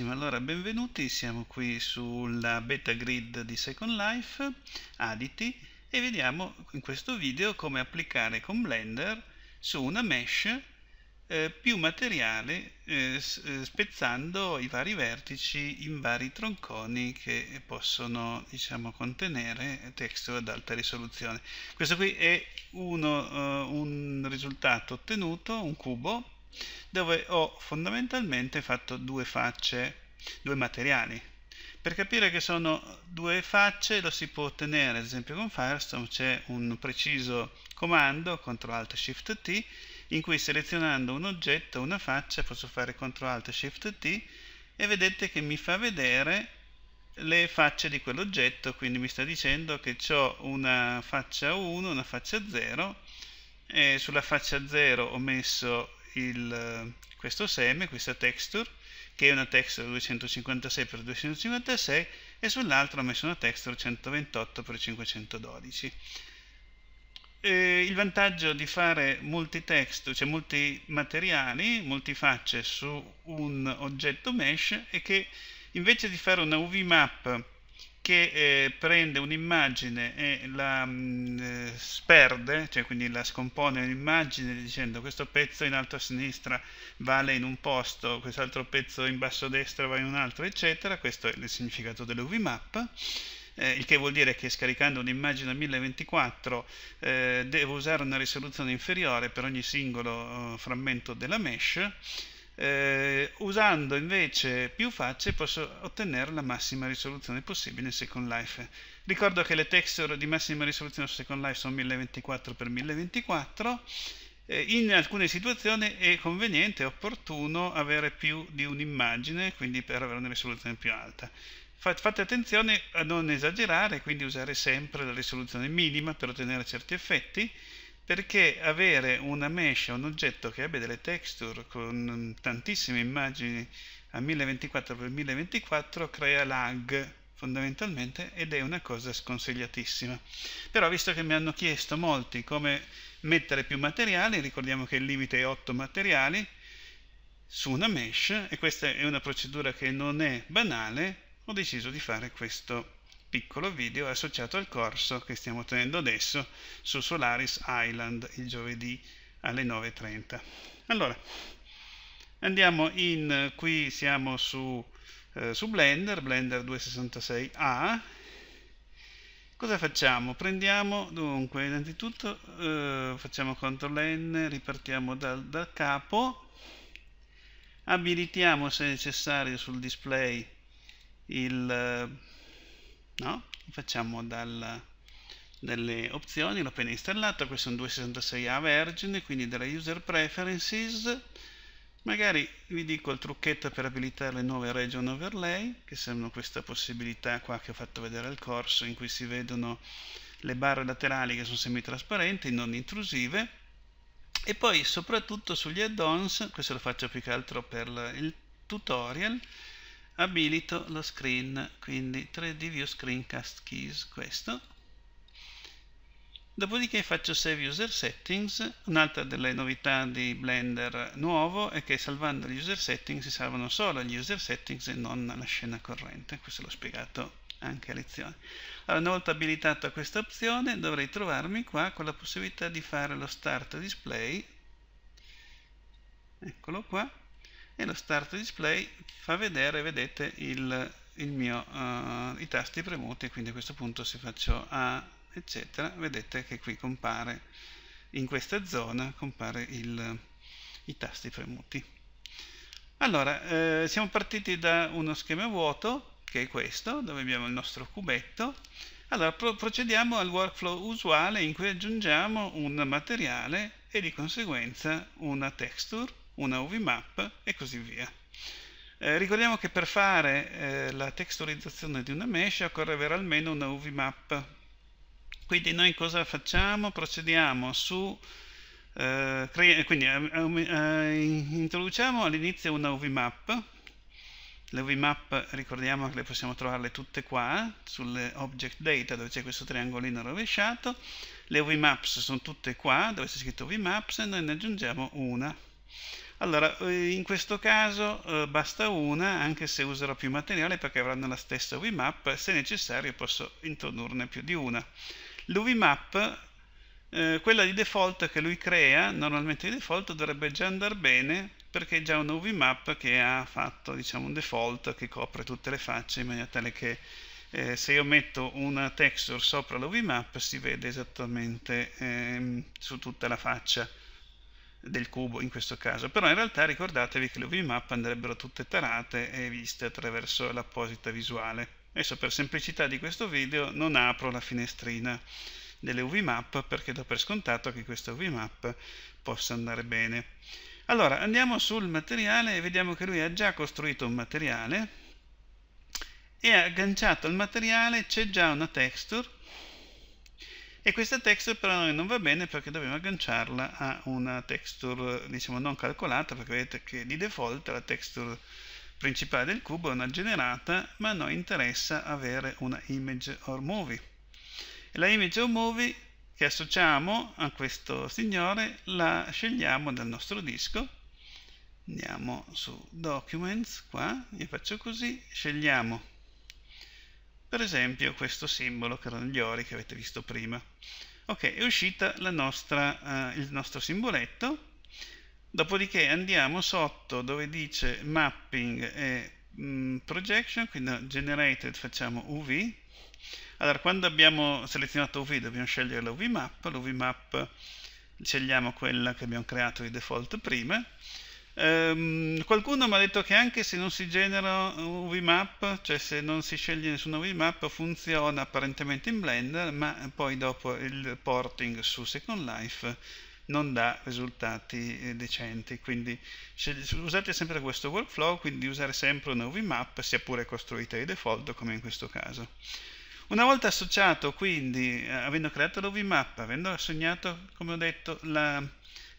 Benissimo, allora benvenuti, siamo qui sulla beta grid di Second Life, Aditi, e vediamo in questo video come applicare con Blender su una mesh eh, più materiale eh, eh spezzando i vari vertici in vari tronconi che possono diciamo, contenere texture ad alta risoluzione. Questo qui è uno, eh, un risultato ottenuto, un cubo, dove ho fondamentalmente fatto due facce, due materiali. Per capire che sono due facce lo si può ottenere, ad esempio con Firestone c'è un preciso comando, Ctrl-Alt-Shift-T, in cui selezionando un oggetto, una faccia, posso fare Ctrl-Alt-Shift-T e vedete che mi fa vedere le facce di quell'oggetto, quindi mi sta dicendo che ho una faccia 1, una faccia 0, e sulla faccia 0 ho messo il, eh, questo seme, questa texture, che è una texture 256x256 e sull'altra ho messo una texture 128x512. E il vantaggio di fare molti texture, cioè molti materiali, molti facce su un oggetto mesh è che invece di fare una UV map che eh, prende un'immagine e la mh, mm, eh, sperde, cioè quindi la scompone un'immagine dicendo questo pezzo in alto a sinistra vale in un posto, quest'altro pezzo in basso a destra va in un altro, eccetera. Questo è il significato dell'UVMAP. Eh, il che vuol dire che scaricando un'immagine a 1024 eh, devo usare una risoluzione inferiore per ogni singolo oh, frammento della mesh eh, usando invece più facce posso ottenere la massima risoluzione possibile in Second Life. Ricordo che le texture di massima risoluzione su Second Life sono 1024x1024, eh, in alcune situazioni è conveniente e opportuno avere più di un'immagine, quindi per avere una risoluzione più alta. Fate attenzione a non esagerare, quindi usare sempre la risoluzione minima per ottenere certi effetti, perché avere una mesh, un oggetto che abbia delle texture con tantissime immagini a 1024x1024 crea lag fondamentalmente ed è una cosa sconsigliatissima. Però visto che mi hanno chiesto molti come mettere più materiali, ricordiamo che il limite è 8 materiali su una mesh e questa è una procedura che non è banale, ho deciso di fare questo piccolo video associato al corso che stiamo tenendo adesso su Solaris Island il giovedì alle 9.30. Allora, andiamo in, qui siamo su, eh, su Blender, Blender 266A, cosa facciamo? Prendiamo, dunque, innanzitutto eh, facciamo CTRL N, ripartiamo dal, dal capo, abilitiamo se necessario sul display il eh, no? Facciamo dal, delle opzioni, l'ho appena installato, questo è un 266A vergine, quindi dalla user preferences, magari vi dico il trucchetto per abilitare le nuove region overlay, che sono questa possibilità qua che ho fatto vedere al corso, in cui si vedono le barre laterali che sono semitrasparenti, non intrusive, e poi soprattutto sugli add-ons, questo lo faccio più che altro per il tutorial, abilito lo screen, quindi 3D View Screencast Keys, questo. Dopodiché faccio Save User Settings, un'altra delle novità di Blender nuovo è che salvando gli User Settings si salvano solo gli User Settings e non la scena corrente, questo l'ho spiegato anche a lezione. Allora, una volta abilitata questa opzione dovrei trovarmi qua con la possibilità di fare lo Start Display, eccolo qua, e lo start display fa vedere, vedete, il, il mio, uh, i tasti premuti, quindi a questo punto se faccio A, eccetera, vedete che qui compare, in questa zona compare il, i tasti premuti. Allora, eh, siamo partiti da uno schema vuoto, che è questo, dove abbiamo il nostro cubetto. Allora, pro procediamo al workflow usuale in cui aggiungiamo un materiale e di conseguenza una texture una UV map e così via. Eh, ricordiamo che per fare eh, la texturizzazione di una mesh occorre avere almeno una UV map. Quindi noi cosa facciamo? Procediamo su... Eh, quindi eh, um, eh, introduciamo all'inizio una UV map. Le UV map ricordiamo che le possiamo trovarle tutte qua, sulle object data dove c'è questo triangolino rovesciato. Le UV maps sono tutte qua, dove c'è scritto UV maps e noi ne aggiungiamo una. Allora, eh, in questo caso eh, basta una, anche se userò più materiale perché avranno la stessa UVMAP, se necessario posso introdurne più di una. L'UVMAP, eh, quella di default che lui crea, normalmente di default dovrebbe già andare bene perché è già una UVMAP che ha fatto diciamo, un default che copre tutte le facce in maniera tale che eh, se io metto una texture sopra l'UVMAP si vede esattamente ehm, su tutta la faccia del cubo in questo caso, però in realtà ricordatevi che le UV map andrebbero tutte tarate e viste attraverso l'apposita visuale. Adesso per semplicità di questo video non apro la finestrina delle UV map perché do per scontato che questa UV map possa andare bene. Allora andiamo sul materiale e vediamo che lui ha già costruito un materiale e agganciato al materiale c'è già una texture e questa texture per noi non va bene perché dobbiamo agganciarla a una texture diciamo non calcolata perché vedete che di default la texture principale del cubo è una generata ma a noi interessa avere una image or movie e la image or movie che associamo a questo signore la scegliamo dal nostro disco andiamo su documents qua io faccio così scegliamo per esempio questo simbolo che erano gli ori che avete visto prima. Ok, è uscita nostra, uh, il nostro simboletto, dopodiché andiamo sotto dove dice mapping e mh, mm, projection, quindi generated facciamo UV, allora quando abbiamo selezionato UV dobbiamo scegliere la UV map, l'UV map scegliamo quella che abbiamo creato di default prima, Um, qualcuno mi ha detto che anche se non si genera un vmap, cioè se non si sceglie nessuna vmap, funziona apparentemente in Blender, ma poi dopo il porting su Second Life non dà risultati eh, decenti. Quindi usate sempre questo workflow, quindi usare sempre una vmap, sia pure costruita di default come in questo caso. Una volta associato, quindi, eh, avendo creato la l'OVMAP, avendo assegnato, come ho detto, la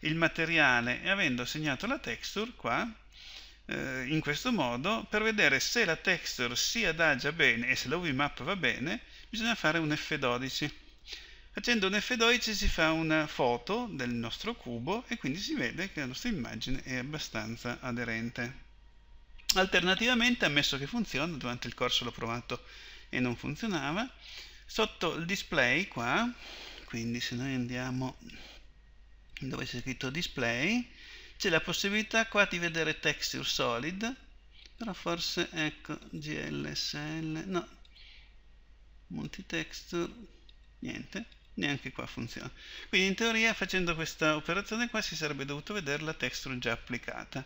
il materiale e avendo segnato la texture qua eh, in questo modo per vedere se la texture si adagia bene e se la UV map va bene bisogna fare un F12 facendo un F12 si fa una foto del nostro cubo e quindi si vede che la nostra immagine è abbastanza aderente alternativamente ammesso che funziona durante il corso l'ho provato e non funzionava sotto il display qua quindi se noi andiamo dove c'è scritto display c'è la possibilità qua di vedere texture solid però forse ecco glsl no multitexture niente neanche qua funziona quindi in teoria facendo questa operazione qua si sarebbe dovuto vedere la texture già applicata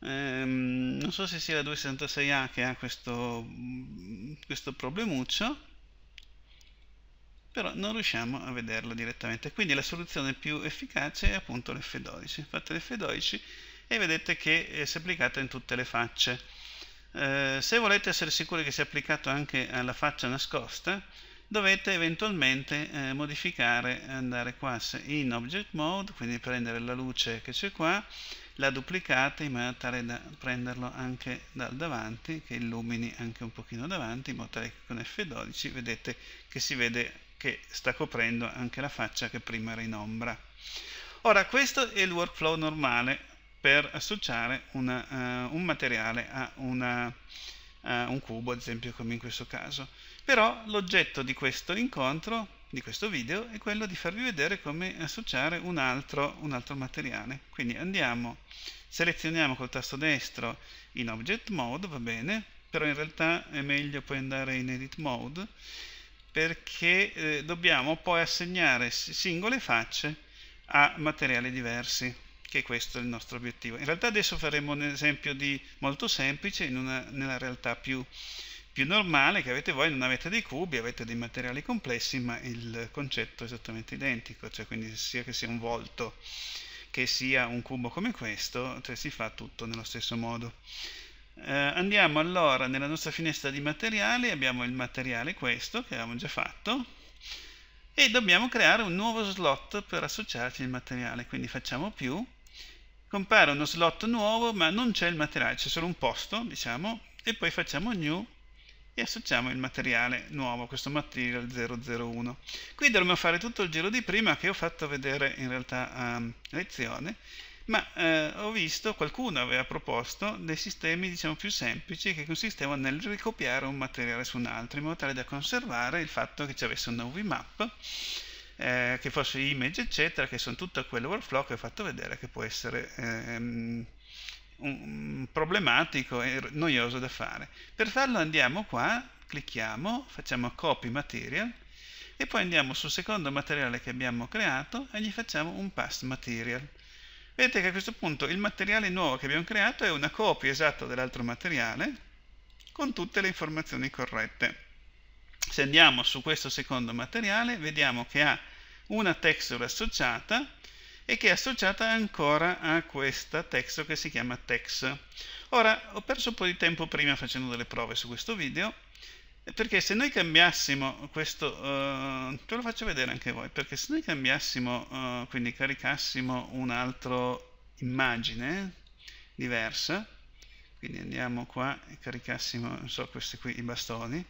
ehm, non so se sia la 266A che ha questo, questo problemuccio però non riusciamo a vederlo direttamente. Quindi la soluzione più efficace è appunto l'F12. Fate l'F12 e vedete che eh, si è applicata in tutte le facce. Eh, se volete essere sicuri che sia applicato anche alla faccia nascosta, dovete eventualmente eh, modificare, andare qua in Object Mode, quindi prendere la luce che c'è qua, la duplicate in modo tale da prenderlo anche dal davanti, che illumini anche un pochino davanti, in modo tale che con F12 vedete che si vede che sta coprendo anche la faccia che prima era in ombra. Ora questo è il workflow normale per associare una, uh, un materiale a una, Uh, un cubo ad esempio come in questo caso però l'oggetto di questo incontro di questo video è quello di farvi vedere come associare un altro, un altro materiale quindi andiamo selezioniamo col tasto destro in object mode va bene però in realtà è meglio poi andare in edit mode perché eh, dobbiamo poi assegnare singole facce a materiali diversi, che questo è il nostro obiettivo. In realtà adesso faremo un esempio di, molto semplice in una, nella realtà più, più normale che avete voi, non avete dei cubi, avete dei materiali complessi, ma il concetto è esattamente identico, cioè quindi sia che sia un volto che sia un cubo come questo, cioè si fa tutto nello stesso modo eh, andiamo allora nella nostra finestra di materiali, abbiamo il materiale questo che avevamo già fatto e dobbiamo creare un nuovo slot per associarci il materiale, quindi facciamo più, compare uno slot nuovo ma non c'è il materiale, c'è solo un posto diciamo e poi facciamo new e associamo il materiale nuovo, questo material 001. Qui dovremmo fare tutto il giro di prima che ho fatto vedere in realtà a lezione ma eh, ho visto qualcuno aveva proposto dei sistemi diciamo più semplici che consistevano nel ricopiare un materiale su un altro in modo tale da conservare il fatto che ci avesse una UV eh, che fosse image eccetera che sono tutto quel workflow che ho fatto vedere che può essere ehm, un, problematico e noioso da fare per farlo andiamo qua clicchiamo facciamo copy material e poi andiamo sul secondo materiale che abbiamo creato e gli facciamo un past material Vedete che a questo punto il materiale nuovo che abbiamo creato è una copia esatta dell'altro materiale con tutte le informazioni corrette. Se andiamo su questo secondo materiale vediamo che ha una texture associata e che è associata ancora a questa texture che si chiama tex. Ora, ho perso un po' di tempo prima facendo delle prove su questo video, eh, perché se noi cambiassimo questo, uh, te lo faccio vedere anche voi, perché se noi cambiassimo, uh, quindi caricassimo un'altra immagine diversa, quindi andiamo qua e caricassimo, non so, questi qui, i bastoni,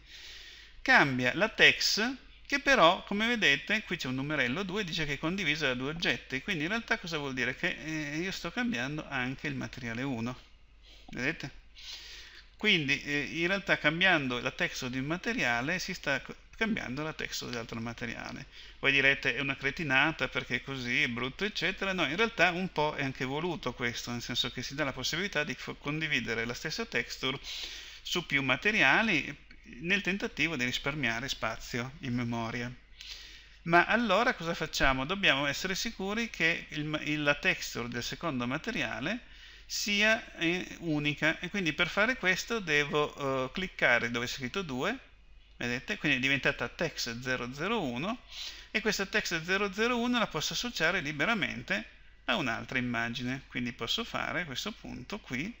cambia la text che però, come vedete, qui c'è un numerello 2, dice che è condivisa da due oggetti, quindi in realtà cosa vuol dire? Che eh, io sto cambiando anche il materiale 1, vedete? Quindi eh, in realtà cambiando la texture di un materiale si sta cambiando la texture dell'altro materiale. Voi direte è una cretinata perché è così, è brutto eccetera, no in realtà un po' è anche voluto questo, nel senso che si dà la possibilità di condividere la stessa texture su più materiali nel tentativo di risparmiare spazio in memoria. Ma allora cosa facciamo? Dobbiamo essere sicuri che il, la texture del secondo materiale sia eh, unica e quindi per fare questo devo uh, cliccare dove è scritto 2 vedete quindi è diventata text 001 e questa text 001 la posso associare liberamente a un'altra immagine quindi posso fare questo punto qui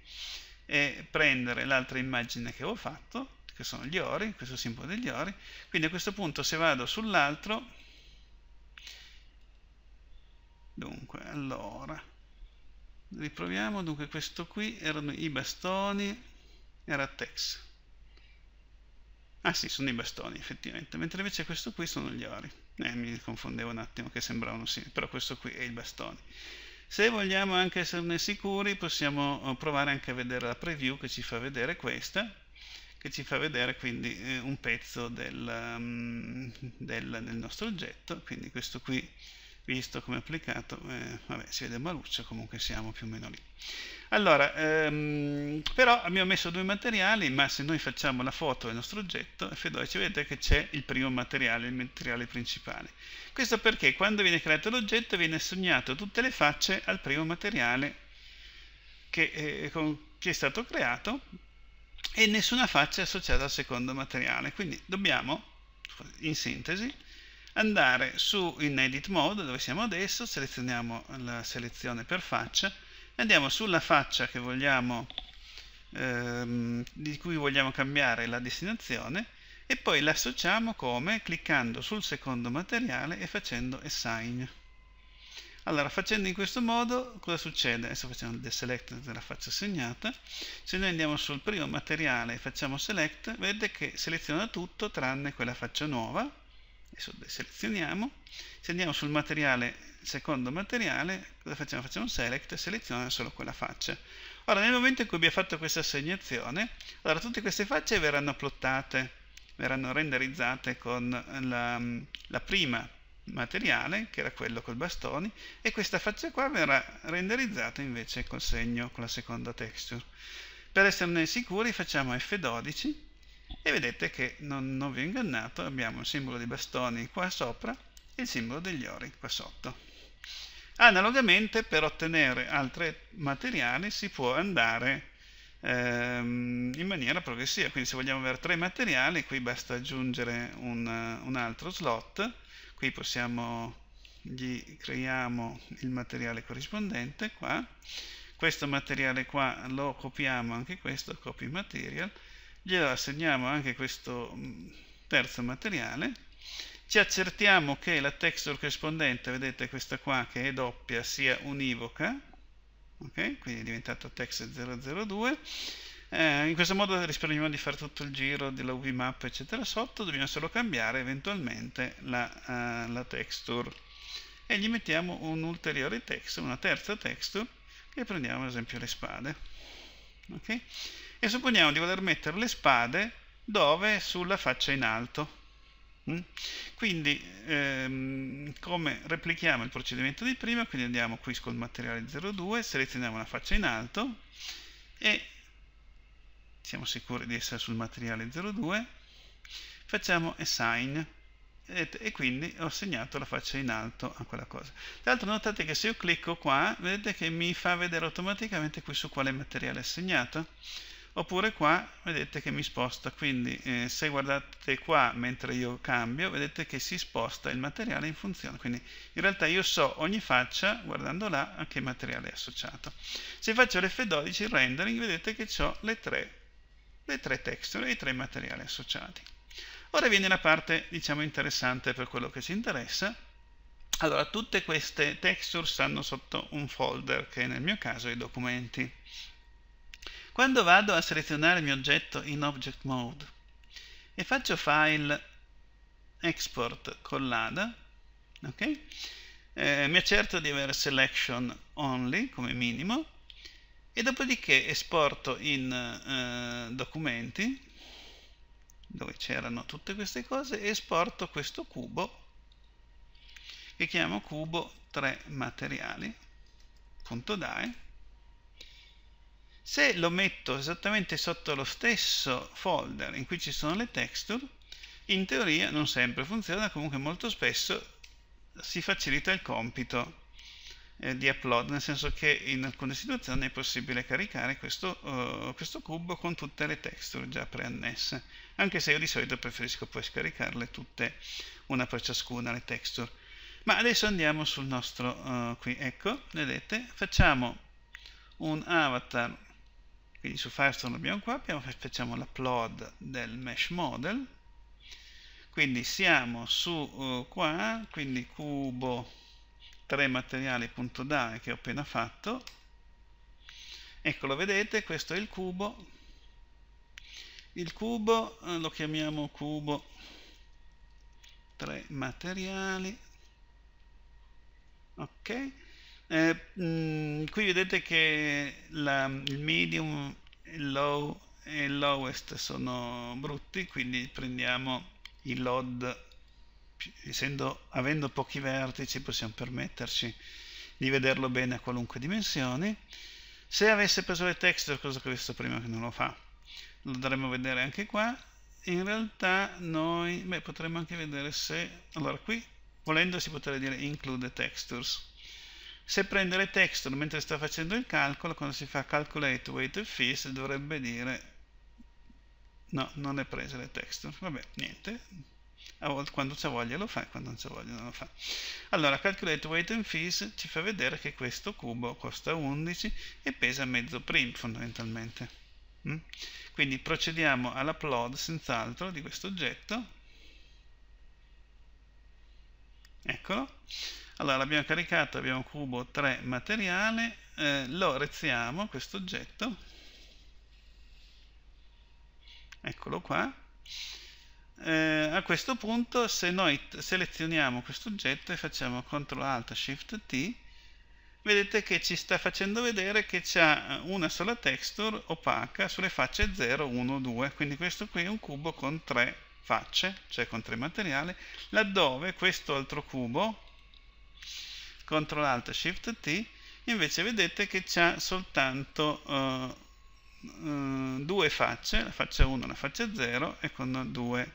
e prendere l'altra immagine che ho fatto che sono gli ori questo simbolo degli ori quindi a questo punto se vado sull'altro dunque allora riproviamo dunque questo qui erano i bastoni era Tex ah sì sono i bastoni effettivamente mentre invece questo qui sono gli ori eh, mi confondevo un attimo che sembravano sì però questo qui è il bastone se vogliamo anche esserne sicuri possiamo eh, provare anche a vedere la preview che ci fa vedere questa che ci fa vedere quindi eh, un pezzo del, mm, del, del nostro oggetto quindi questo qui visto come applicato, eh, vabbè, si vede maluccio, comunque siamo più o meno lì. Allora, ehm, però abbiamo messo due materiali, ma se noi facciamo la foto del nostro oggetto, F12 vedete che c'è il primo materiale, il materiale principale. Questo perché quando viene creato l'oggetto viene assegnato tutte le facce al primo materiale che, eh, con, che è stato creato e nessuna faccia è associata al secondo materiale. Quindi dobbiamo, in sintesi, andare su in edit mode dove siamo adesso, selezioniamo la selezione per faccia, andiamo sulla faccia vogliamo, ehm, di cui vogliamo cambiare la destinazione e poi la come cliccando sul secondo materiale e facendo assign. Allora, facendo in questo modo, cosa succede? Adesso facciamo il deselect della faccia segnata. Se noi andiamo sul primo materiale e facciamo select, vedete che seleziona tutto tranne quella faccia nuova, adesso selezioniamo se andiamo sul materiale secondo materiale cosa facciamo? facciamo un select e seleziona solo quella faccia ora nel momento in cui abbiamo fatto questa assegnazione allora tutte queste facce verranno plottate verranno renderizzate con la, la prima materiale che era quello col bastoni e questa faccia qua verrà renderizzata invece col segno con la seconda texture per esserne sicuri facciamo F12 e vedete che non, non vi ho ingannato abbiamo il simbolo dei bastoni qua sopra e il simbolo degli ori qua sotto analogamente per ottenere altri materiali si può andare ehm, in maniera progressiva quindi se vogliamo avere tre materiali qui basta aggiungere un, un altro slot qui possiamo gli creiamo il materiale corrispondente qua questo materiale qua lo copiamo anche questo copy material gliela assegniamo anche questo mm, terzo materiale, ci accertiamo che la texture corrispondente, vedete questa qua che è doppia, sia univoca, okay? quindi è diventato text002, eh, in questo modo risparmiamo di fare tutto il giro della UV map eccetera sotto, dobbiamo solo cambiare eventualmente la, uh, la texture e gli mettiamo un'ulteriore texture, una terza texture e prendiamo ad esempio le spade. Okay? e supponiamo di voler mettere le spade dove? Sulla faccia in alto. Mm? Quindi ehm, come replichiamo il procedimento di prima, quindi andiamo qui col materiale 02, selezioniamo la faccia in alto e siamo sicuri di essere sul materiale 02, facciamo assign e, quindi ho segnato la faccia in alto a quella cosa. Tra l'altro notate che se io clicco qua, vedete che mi fa vedere automaticamente qui su quale materiale è segnato oppure qua vedete che mi sposta quindi eh, se guardate qua mentre io cambio vedete che si sposta il materiale in funzione quindi in realtà io so ogni faccia guardando là a che materiale è associato se faccio l'F12 il rendering vedete che ho le tre, le tre texture e i tre materiali associati ora viene la parte diciamo interessante per quello che ci interessa allora tutte queste texture stanno sotto un folder che nel mio caso è i documenti quando vado a selezionare il mio oggetto in Object Mode e faccio File Export Collada, l'ADA, Eh, mi accerto di avere Selection Only come minimo e dopodiché esporto in eh, documenti dove c'erano tutte queste cose e esporto questo cubo che chiamo cubo 3 materialidai se lo metto esattamente sotto lo stesso folder in cui ci sono le texture, in teoria non sempre funziona, comunque molto spesso si facilita il compito eh, di upload, nel senso che in alcune situazioni è possibile caricare questo, uh, questo cubo con tutte le texture già preannesse, anche se io di solito preferisco poi scaricarle tutte una per ciascuna le texture. Ma adesso andiamo sul nostro uh, qui, ecco, vedete, facciamo un avatar quindi su Firestone abbiamo qua, abbiamo, facciamo l'upload del mesh model. Quindi siamo su uh, qua, quindi cubo 3 materiali.dai che ho appena fatto. Eccolo, vedete, questo è il cubo. Il cubo eh, lo chiamiamo cubo 3 materiali. Ok eh, mm, qui vedete che la, il medium e il low e il lowest sono brutti, quindi prendiamo i load essendo, avendo pochi vertici possiamo permetterci di vederlo bene a qualunque dimensione. Se avesse preso le texture, cosa che ho visto prima che non lo fa, lo dovremmo vedere anche qua. In realtà noi beh, potremmo anche vedere se... Allora qui, volendo si potrebbe dire include textures se prendere texture mentre sta facendo il calcolo, quando si fa calculate weight weighted fees dovrebbe dire no, non è presa le texture, vabbè, niente, a volte quando c'è voglia lo fa e quando non c'è voglia non lo fa. Allora, calculate weight and fees ci fa vedere che questo cubo costa 11 e pesa mezzo print fondamentalmente. Mm? Quindi procediamo all'upload senz'altro di questo oggetto. Eccolo. Allora l'abbiamo caricato, abbiamo cubo 3 materiale, eh, lo rezziamo questo oggetto, eccolo qua. Eh, a questo punto se noi selezioniamo questo oggetto e facciamo CTRL ALT SHIFT T, vedete che ci sta facendo vedere che c'è eh, una sola texture opaca sulle facce 0, 1, 2, quindi questo qui è un cubo con 3 facce, cioè con 3 materiali, laddove questo altro cubo CTRL ALT SHIFT T invece vedete che c'è soltanto uh, uh, due facce, la faccia 1 e la faccia 0 e con due,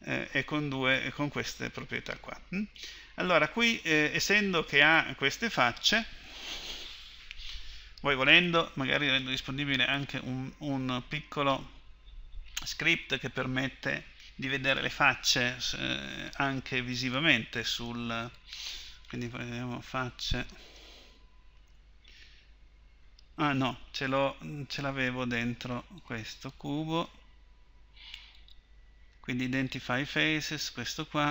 eh, e con, due e con queste proprietà qua. Mm? Allora qui eh, essendo che ha queste facce voi volendo magari rendo disponibile anche un, un piccolo script che permette di vedere le facce eh, anche visivamente sul, quindi prendiamo facce ah no ce l'avevo dentro questo cubo quindi identify faces questo qua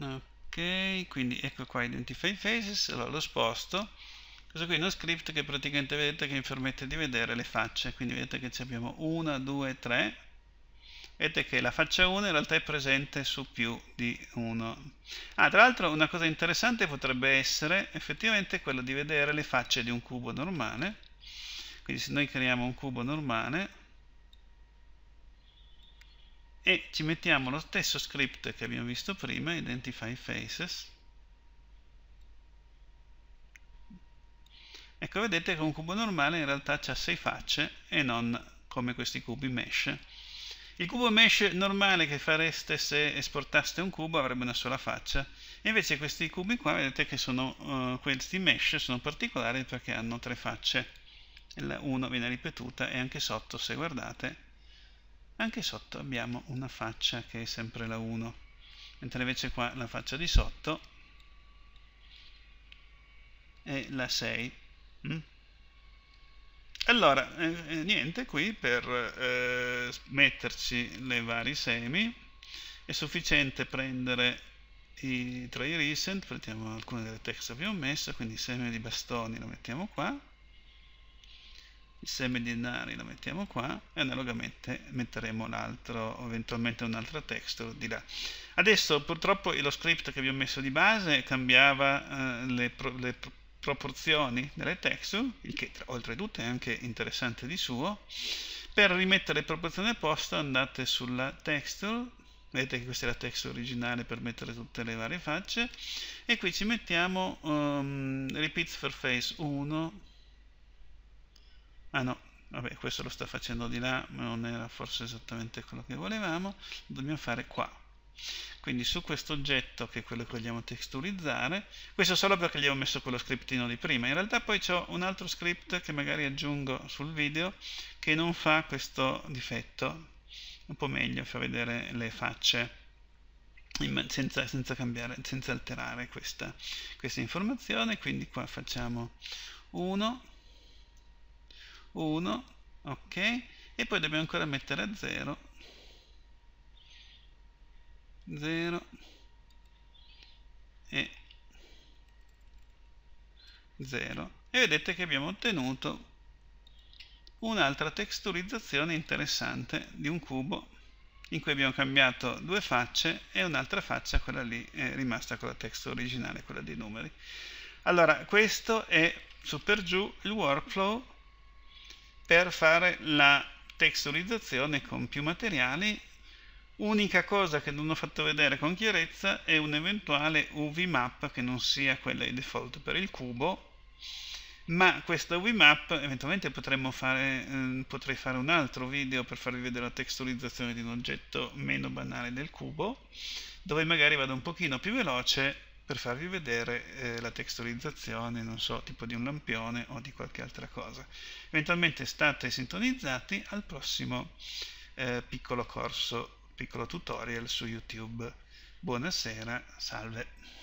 ok quindi ecco qua identify faces allora lo sposto questo qui è uno script che praticamente vedete che mi permette di vedere le facce quindi vedete che abbiamo 1, 2, 3 vedete che la faccia 1 in realtà è presente su più di 1 ah tra l'altro una cosa interessante potrebbe essere effettivamente quello di vedere le facce di un cubo normale quindi se noi creiamo un cubo normale e ci mettiamo lo stesso script che abbiamo visto prima, identify faces, Ecco, vedete che un cubo normale in realtà ha 6 facce e non come questi cubi mesh. Il cubo mesh normale che fareste se esportaste un cubo avrebbe una sola faccia, invece questi cubi qua vedete che sono uh, questi mesh, sono particolari perché hanno tre facce. La 1 viene ripetuta e anche sotto, se guardate, anche sotto abbiamo una faccia che è sempre la 1, mentre invece qua la faccia di sotto è la 6 Mm? Allora, eh, eh, niente, qui per eh, metterci le vari semi è sufficiente prendere i, tra i recent, prendiamo alcune delle text che abbiamo messo, quindi semi di bastoni lo mettiamo qua, il seme di denari lo mettiamo qua e analogamente metteremo l'altro eventualmente un'altra texture di là adesso purtroppo lo script che vi ho messo di base cambiava eh, le, pro, le, proporzioni delle texture, il che oltretutto è anche interessante di suo. Per rimettere le proporzioni a posto andate sulla texture, vedete che questa è la texture originale per mettere tutte le varie facce, e qui ci mettiamo um, repeat Face 1, ah no, vabbè questo lo sta facendo di là, ma non era forse esattamente quello che volevamo, dobbiamo fare qua quindi su questo oggetto che è quello che vogliamo texturizzare questo solo perché gli ho messo quello scriptino di prima in realtà poi ho un altro script che magari aggiungo sul video che non fa questo difetto un po' meglio fa vedere le facce senza, senza, cambiare, senza alterare questa, questa informazione quindi qua facciamo 1 1 ok e poi dobbiamo ancora mettere a 0 0 e 0 e vedete che abbiamo ottenuto un'altra texturizzazione interessante di un cubo in cui abbiamo cambiato due facce e un'altra faccia, quella lì, è rimasta con la texture originale, quella dei numeri. Allora, questo è su per giù il workflow per fare la texturizzazione con più materiali Unica cosa che non ho fatto vedere con chiarezza è un'eventuale UV map che non sia quella di default per il cubo, ma questa UV map eventualmente fare, eh, potrei fare un altro video per farvi vedere la texturizzazione di un oggetto meno banale del cubo, dove magari vado un pochino più veloce per farvi vedere eh, la texturizzazione, non so, tipo di un lampione o di qualche altra cosa. Eventualmente state sintonizzati al prossimo eh, piccolo corso piccolo tutorial su YouTube. Buonasera, salve!